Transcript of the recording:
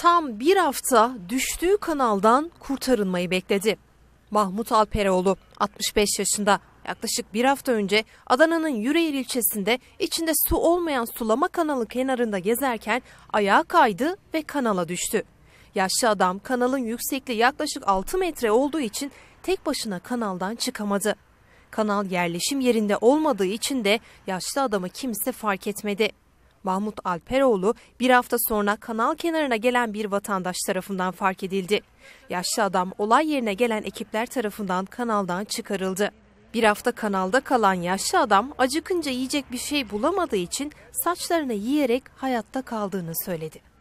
tam bir hafta düştüğü kanaldan kurtarılmayı bekledi. Mahmut Alperoğlu 65 yaşında yaklaşık bir hafta önce Adana'nın Yüreğir ilçesinde içinde su olmayan sulama kanalı kenarında gezerken ayağa kaydı ve kanala düştü. Yaşlı adam kanalın yüksekliği yaklaşık 6 metre olduğu için tek başına kanaldan çıkamadı. Kanal yerleşim yerinde olmadığı için de yaşlı adamı kimse fark etmedi. Mahmut Alperoğlu bir hafta sonra kanal kenarına gelen bir vatandaş tarafından fark edildi. Yaşlı adam olay yerine gelen ekipler tarafından kanaldan çıkarıldı. Bir hafta kanalda kalan yaşlı adam acıkınca yiyecek bir şey bulamadığı için saçlarını yiyerek hayatta kaldığını söyledi.